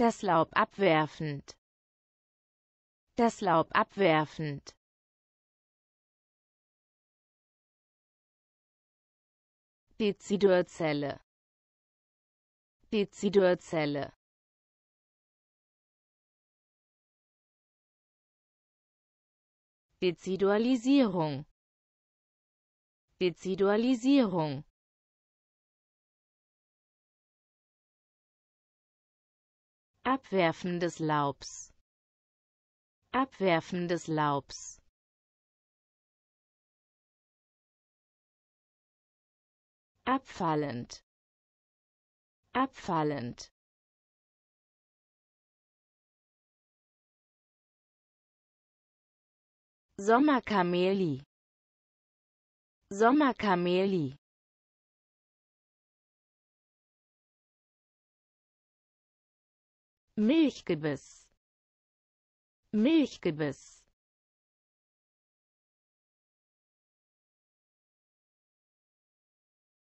Das Laub abwerfend. Das Laub abwerfend. Dezidurzelle. Dezidurzelle. Dezidualisierung. Dezidualisierung. Abwerfen des Laubs. Abwerfen des Laubs. Abfallend. Abfallend. Sommerkameli. Sommerkameli. Milchgebiss Milchgebiss